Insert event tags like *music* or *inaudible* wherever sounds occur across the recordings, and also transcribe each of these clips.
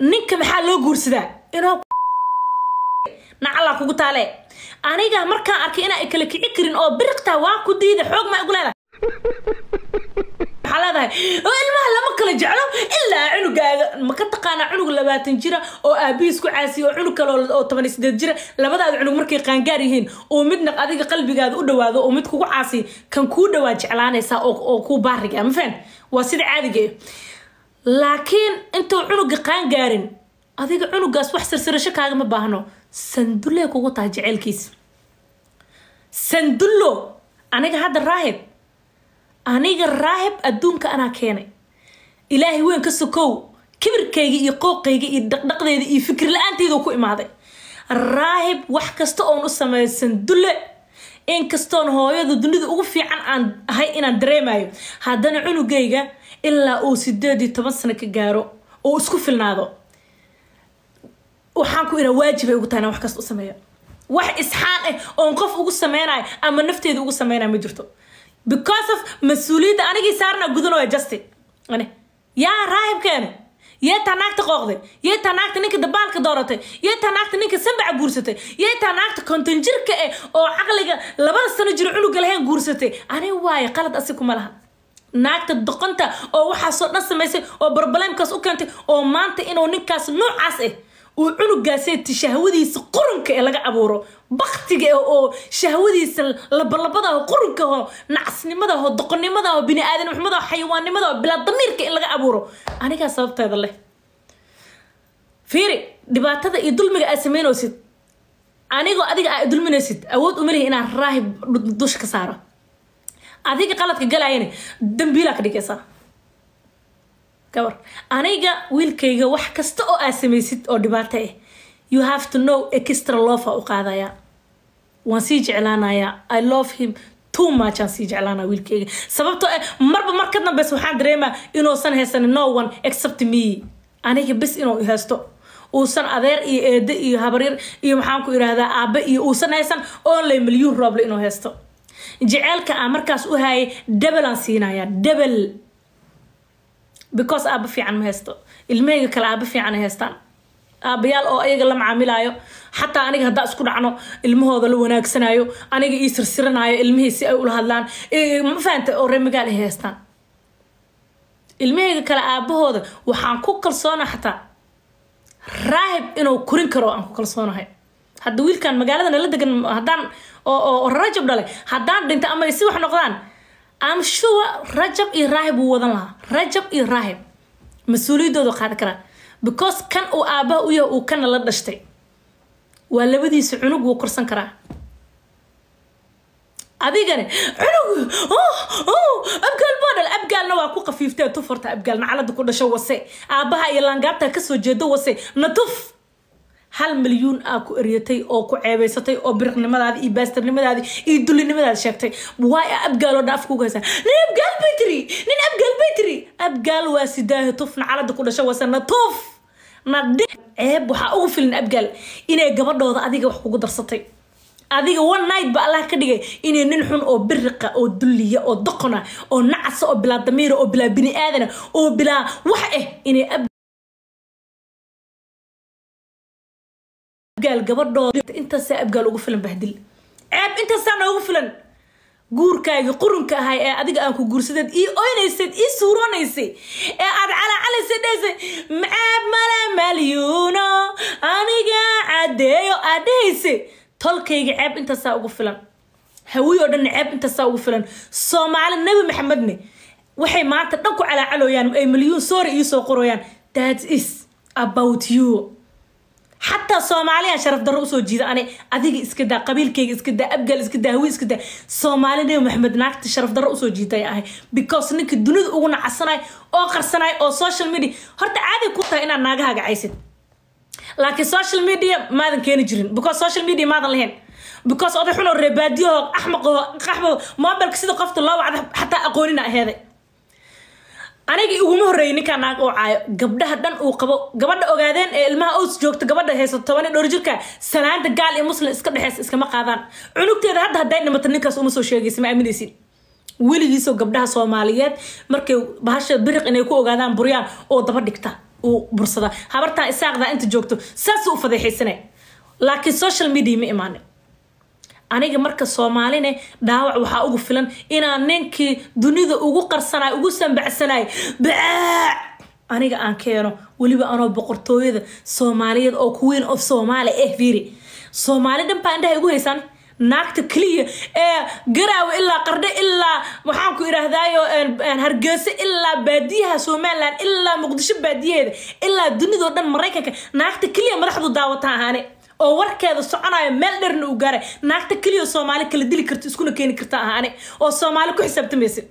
ninka maxaa loo guursadaa inoo nacalaa kugu taale aniga markaan arkay inaa ikala kici karin oo biriqtaa waa ku diida xoog maa igu leedahay oo ilmaha lama kala jeclo ilaa cunugaaga maka taqaanaa cunug labaatan jira oo aabihiis ku caasiya oo cunug kale oo toban sideed jira labadaada cunug markay qaangaar yihiin oo midna adiga qalbigaada u dhawaado oo mid kugu caasiya kan kuu dhawaa jeclaanaysaa oo kuu baariga ma fahan waa sida caadiga laakiin intuu cunuga qaangaarin adiga cunugaas wax sarsarasho kaagama baahno sandulee kugu tahay jecelkiisa sandullo aniga hadda raahib aniga raahib adduunka anaa keenay ilaahay weyn ka sokow kibirkayga iyo qooqayga iyo dhaqdhaqdeyda iyo fikir la-aanteyda ku imaaday raahib wax kasta oon u sameeyo sandulle inkastoon hooyada dunida ugu fiican aan ahay inaan dareemayo haddana cunugayga ilaa uu sideed iyo toban sano ka gaaro oo isku filnaado waxaan ku iraa waajibay ugu tahay inaan wax kasta u sameeyo wax isxaan ah eh oon qof ugu sameynayo ama nafteeda ugu sameynaya ma jirto because of mas-uuliyadda anigii saarna gudanooya justy n yaa raahibkeena yeetaa naagta qooqday yeetaa naagta ninka dabaalka dooratay yeetaa naagta ninka sanbaca guursatay yeetaa naagta konton jirka eh oo caqliga labada sano jiro cunuga lahayn guursatay ani waaye qalad asi kuma laha naagta doqonta oo waxaasoo dhan samaysay oo barbalaamkaas u keentay oo maanta inuu ninkaas noocaas ah uu cunugaasati shahwadiisa qurunka ee laga abuuro baktiga eh oo shahwadiisa labalabadaho qurunkaho nacasnimadaho doqonnimadaho bini-aadanimxumadaho xayawaannimadaho bilaa in laga abuuro anigaa sababteeda leh fiiri dhibaatada iyo dulmiga aad samaynaysid anigoo adiga aa ah dulminaysid awood umalihi inaan raahib dusha ka saara adiga qaladka galayana dambiilaa ka dhigaysaa gabar aniga wiilkayga wax kasta oo aad samaysid oo dhibaata ah you have to know extra love u qaadaya waan sii jeclaanayaa i love him too much sii jeclaanaa wiilkayga sababtoo ah eh, marba mar ka dambeys waxaan dareemaa inuusan haysan no one except me aniga bes inuu haysto uusan adeer iyo eede iyo habaryar iyo maxaanku ku idhaahdaa iyo uusan haysan only milyuun rooble inuu haysto jeceelka aan markaas u haayay debel aan siinaya debel because aaba fiican ma haysto ilmahayga kale aaba fiican haystaan aabayaal oo ayaga la macaamilaayo xataa aniga haddaa isku dhacno ilmahooda la wanaagsanayo aniga ii sirsiranaayo ilmihii si ay ula hadlaan ma fahamta oo reemagaal ay haystaan ilmahayga kale aabahooda waxaan ku kalsoona xataa raahib inuu kurin karo aan ku kalsoonahay hadda wiilkan magaalada nala degan haddaan oo rajab dhale haddaan dhinta ama si wax noqdaan am sure rajab iyo raahib wuu wadan lahaa rajab iyo raahib mas-uuliyadooda qaadi karaa because kan uu aabaha u yahay uu kana la dhashtay waa labadiisa cunug wuu korsan karaa adigane cunug oh, oh, abgaal baa abgaalna waa ku khafiiftee tufurta abgaal nacalada ku dhasho wase aabaha iyo laangaabtaa kasoo jeedo wase na tuf hal milyuun aa ku eryatay oo ku ceebaysatay oo biriqnimadaadi iyo baastarnimadaadi iyo dullinimadaadi sheegtay waay abgaaloo dhan afka uga nin abgaal bay tiri nin abgaal bay tiri abgaal waa sidaahi tufna calada ku dhasho wasana tuf na dhix ceeb waxaa ugu filin abgaal inay gabadhooda adiga wax kugu darsatay adiga one night ba allah ka dhigay inay nin xun oo biriqa oo dulliya oo doqona oo nacasa oo bilaa damiira oo bilaa bini aadana oo bilaa wax ah inay gaal gabadhoodi intaasaa abgaal ugu filan bahdil ceeb intaasaa noogu filan guurkaagii qurunka ahay ee adiga aan ku guursadeed ii oynaysad ii suuranaysay ee aad calaacalaysa dhehaysa macaab male malyuuno aniga cadeeyo aad dhehaysay tolkayga ceeb intaasaa ugu filan hawiy oo dhanna ceeb intaasaa ugu filan soomaali nebi maxamedne waxay maanta dhan ku calaacaloyaan ay malyuun soori iisoo qorayaan that is about you xataa soomaaliyan sharaf darro usoo jiida ane adiga iska qabiilkayga iska daa abgaal iska daa hawi maxamed naagta sharaf darro usoo jiitay ahay because ninka dunida ugu nacasanay oo qarsanay oo social media horta caaday ku tahay inaad naagaha gacaysid laakiin social media maadan keeni jirin because social media maadan lahayn because oday xunoo reebaadiyaho axmaqo qaxbo mobilka sida qofta loo wacda xataa aqoonina aheeday aniga iguma horreeyay ninkaan naag oo caayo gabdhaha dhan uu qabo gabadha ogaadeen ee ilmaha ows joogta gabadha haysato toban iyo dhowr jirka sanaanta gaal iyo muslim iska dhexeysa iskama qaadaan cunugteeda hadda hadday dhimato ninkaas uma soo sheegaysa ma aaminaysid weligiisoo gabdhaha soomaaliyeed markay bahasha biriq inay ku ogaadaan buryaan oo daba dhigta uu bursada habartaa isaaqdaa inta joogto saas u fadeexaysane laakiin social media ma imaanin aniga marka soomaaline dhaawac waxaa ugu filan inaan ninkii dunida ugu qarsanay ugu sambacsanay baac aniga aan keeno weliba anoo boqortooyada soomaaliyeed oo queen of somali eh fiiri soomaali dhan baa indhaha igu haysan naagta keliya ee garaawe ilaa qardhe ilaa waxaan ku idhaahdaayo hargeysa ilaa baadiyaha somalilan ilaa muqdisho baadiyaheeda ilaa dunidao dhan maraykanka naagta keliya madaxdu daawata ahaane oo warkeeda soconaya meel dherna u gaaray naagta keliya soomaali kala dili karta iskuna keeni karta ahaane oo soomaali ku xisaabtamaysa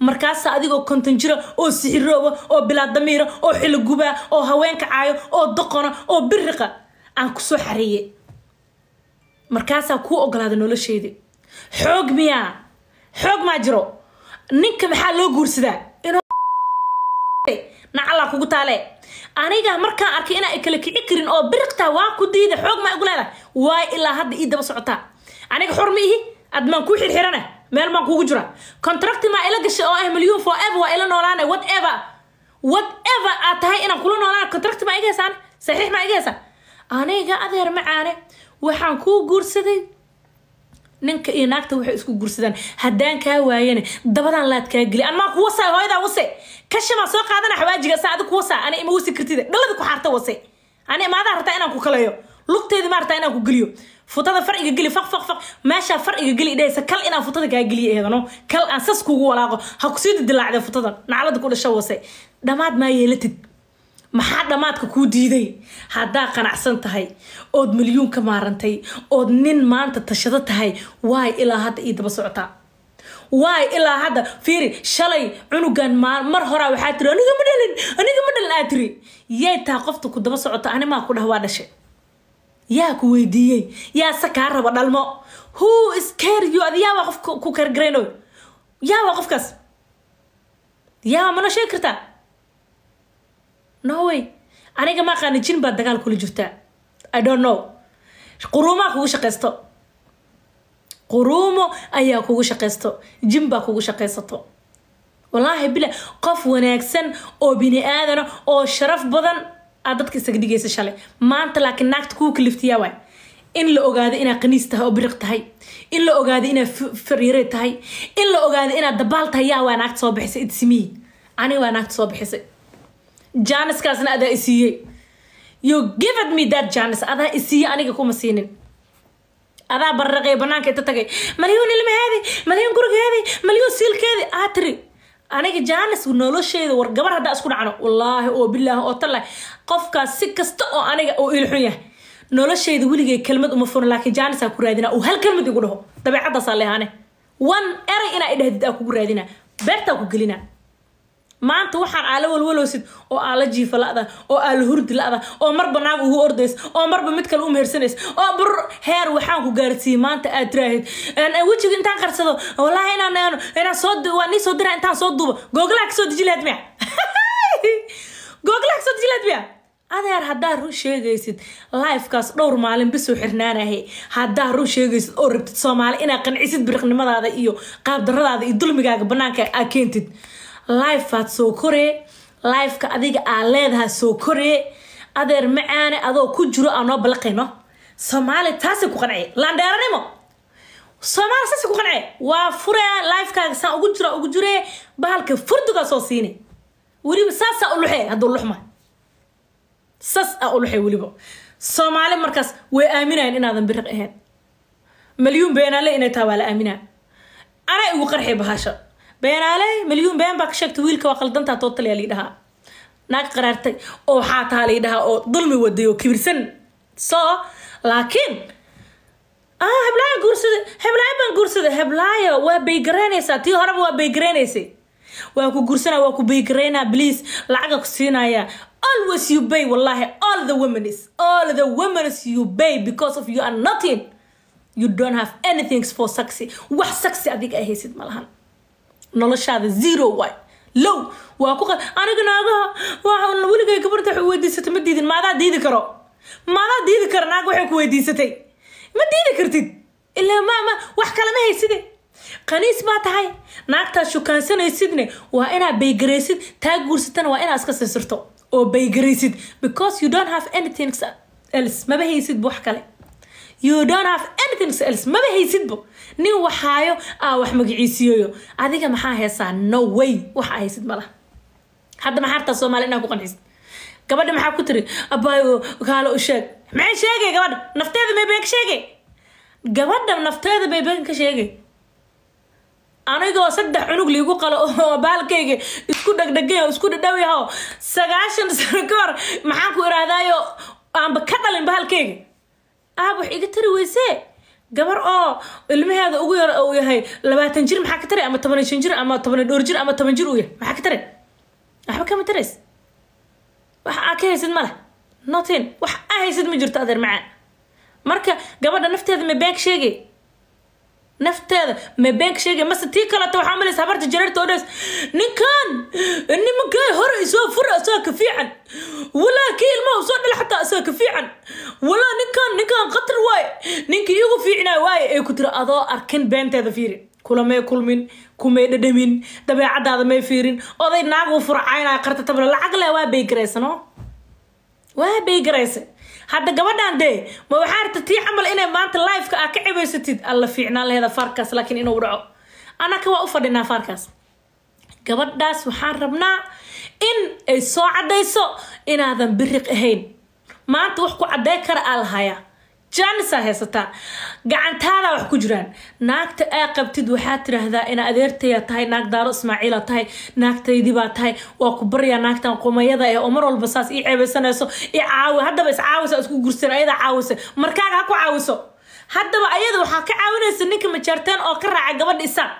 markaasa adigoo konton jira oo sixirooba oo bilaadamiira oo xilogubaa oo haweenka caayo oo doqona oo biriqa aan kusoo xareeye markaasaa kuu ogolaada nolosheedi xoog miyaa xoog maa jiro ninka maxaa loo guursadaa nacallaa kugu taale aniga markaan arkay inaa kala kici karin oo biriqtaa waa ku diida xoog maa igu leedahay waay ilaa hadda ii daba socotaa aniga xor ma ihi admaan kuu xirxirana meel maan kuugu jira contracti maa ila gashay oo ah milyuun for ever waa ila noolaana what ever what ever aad tahay inaan kula noolaana contracti maa iga heysaan saxiix maa iga aniga adeer macaane waxaan kuu guursaday ninka iyo naagta waxay isku gursadaan haddaan kaa waayane dabadan laad kaa geli anmaa ku wasa hooyadaa wase kashamaa soo qaadana xawaajiga saa adi ku wasa ani ima wasi kartida dhalada ku xaarta wase ani imaadaa rabtaa inaan ku kaleeyo lugteedi maa rabtaa inaan ku geliyo futada far geli faq faq faq meeshaa far geli dhehaysa kal inaan futada kaa geliyo eedano kal aan sas kuugu walaaqo ha kusii didilaacdee futada naclada ku dhasho wase dhammaad maa yeelatid maxaa dhammaadka kuu diiday haddaa qanacsan tahay ood milyuun ka maarantay ood nin maanta tashado tahay waay ilaa hadda ii daba socotaa waay ilaa hadda fiiri shalay cunugan mar horaa waxaa tiri aniga ma dhalin aniga ma dhalin aa tiri yay taa qofta ku daba socota animaa ku dhah waa dhashe yaa ku weydiiyey yaa sa kaa raba dhalmo who is caryo ad yaabaa qof ku kargarayno yaabaa qofkaas yaabaa mana sheegi kartaa noway aniga ma aqaani jin baa dagaal kula jirtaa i don't know quruumaa kugu shaqaysto quruumo ayaa kugu shaqaysto jin baa kugu shaqaysato wallaahi bila qof wanaagsan oo bini aadana oo sharaf badan aad dadka isaga dhigaysa shalay maanta laakiin naagta kuu kaliftiyaa waay in la ogaado inaad qaniis tahay oo biriq tahay in la ogaado inaad fariire tahay in la ogaado inaad dabaal tahay yaa waa naagta soo bixisay idsimiyi aniga waa naagta soo bixisay jaaniskaasna adaa isiiyey you givet me that jaanis adaa isiiyey aniga kuma siinin adaa barraqey banaanka inta tagay malyuun ilmaheedi malyuun gurigeedi malyuun siilkeedi aa tiri aniga jaanis nolosheeda war gabar haddaa isku dhacno wallaahi oo bilaahi oo tallahi qofkaas si kasta oo aniga uu ilxun yahay nolosheyda weligey kelmad uma furno laakiin jaanisaan ku raadinaa uu hal kelmad igu dhaho dabeecaddaasaan leehaane one eray inaa idhahdid aa kugu raadinaa beertaa ku gelinaa maanta waxaan aala walwalowsid oo aala jiifa lada oo aala hurdi lada oo marba naag ugu ordays oo marba mid kale u mehersanys oo bur heer waxaan ku gaarsiiyey maanta aad tiraahid wejiga intaan qarsado walahi inaan soo waan nii soo dira intaan soo duubo googlaha kasoo deji lahayd miya *laughs* googlaha kasoo deji lahayd miya adeer haddaa run sheegaysid lifekaas dhowr maalin bisuu xirnaanahay haddaa run sheegaysid oo rabtid soomaali inaad qancisid biriqnimadaada iyo qaabdaradaada iyo dulmigaaga banaanka aa keentid liveaad soo kore liveka adiga aa leedaha soo kore adeer macaane adoo ku jiro aa noo ballaqayno soomaali taasa ku qanci landheeranimo soomaali saasa ku qanci waa fure livekaaga saa ugu jira ugu juree bahalka furdugaa soo siine weliba saasaa u hadduu luxma saas aa u weliba soomaali markaas way aaminayan inaadan biriq ahayn malyuun beenaale inay tahay waa la aaminaa anaa igu qarxay bahasha beenaale malyuun been baa ka sheegtay wiilka waa khaldantaa tootaliyaa lii dhahaa naag qaraartay oo waxaa tahaa lii dhahaa oo dulmi waday oo kibirsan so laakiin ah, heblaayo guursaday heblaayo baan guursaday heblaayo waa baygareynaysaa tii horeba waa baygaraynaysa waa ku guursanaya waa ku baygareynaa bliase lacaga ku siinaya always you bay wallahi all the womenis all the womenis you bay because of you are nothing you don't have anything for saxy wax saxy adiga ay haysid malahan noloshaada zero way low waa ku aniga naagaha waa weligay gabarta waxay weydiisatay ma diidin maadaa diidi karo maadaa diidi karo naaga waxay ku weydiisatay ma diidi kartid ilaa mama wax kale ma hayside qaniis baa tahay naagtaa shukaansanaysidne waa inaad baygaraysid taa guursatana waa inaad iska sisirto oo baygaraysid because you don't have anything else maba haysid wax kale you don't have anything else maba haysidbo nin waxaayo aa ah, wax magaciisiiyoyo adiga maxaa heesaa no way wax haysid malaha hadda maxaa soomaali inaa ku qancisid gabadha maxaa ku tiri abaayo kaalo u sheeg maxay sheegay gabadha nafteeda may been ka sheegay gabadha nafteeda may been ka sheegay anigoo saddex cunug liigu qalo oo baalkayga isku dhegdhegay isku dhadhawyahoo sagaashan sano ka hor maxaan ku irahdaayo aanba ka dhalin baalkayga aab ah, wax iga tari weysee gabar oo ilmaheeda ugu yar uu yahay labaatan jir maxaa ka taray ama toban shan jir ama toban dhowr jir ama toban jir uu yahay maxaa ka taray waxba kama tarays wax aa ah ka haysid ma leh notin wax aa ah haysid ma jirto adeer macaa marka gabadha nafteeda ma beeg sheegay nafteeda ma mabeeg sheega mase tii kaleta waxaa malaysa habarta jareerta odhes ninkan nimankaay hore isoo fura asaa ka fiican walaa kii ilmaha usoo dhal xataa asaa ka fiican walaa ninkan ninkan khatar waaye ninkii iigu fiicnaa waaye ee ku tira adoo arkin beenteeda fiiri kulamay kulmin kumay dhadhamin dabeecadaada may fiirin oday naag u furacayna qarta tabla lacag le waa bay garaysa waa bay garaysa hadda gabadhan dee ma waxaa arta tii camal inay maanta lifeka aa ka cibaysatid alla fiicnaan laheeda faarkaas laakiin inuu dhaco annaka waa u fadhinaa faarkaas gabadhaas waxaan rabnaa in ay soo caddayso inaadan biriq ahayn maanta wax ku caddey kara aa lahayaa jaanis aa haysataa gacantaada wax ku jiraan naagta aa qabtid waxaad tiraahdaa ina adeertaya tahay naag daaro ismaaciila tahay naagtaydiibaa tahay waa ku baryaa naagtan qumayada ah oo mar walba saas ii ceebeysanayso i caawi haddaba iscaawisa isku gursan ayadaa caawisa markaaga ha ku caawiso haddaba ayada waxaa ka caawinaysa ninka majaarteen oo ka raaca gabadha isaaq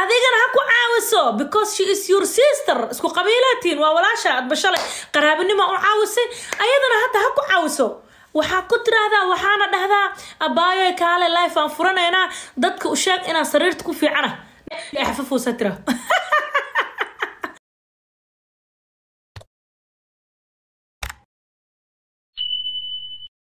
adigana ha ku caawiso because she is your sister isku qabiilaatiin waa walaasha adba qaraabinima u caawisay ayadana hadda ha ku caawiso waxaa ku tiraahdaa waxaana dhahdaa abaayo kaale life aan furanaynaa dadka u sheeg inaa sariirta ku fiicana xafafuusa tira *laughs*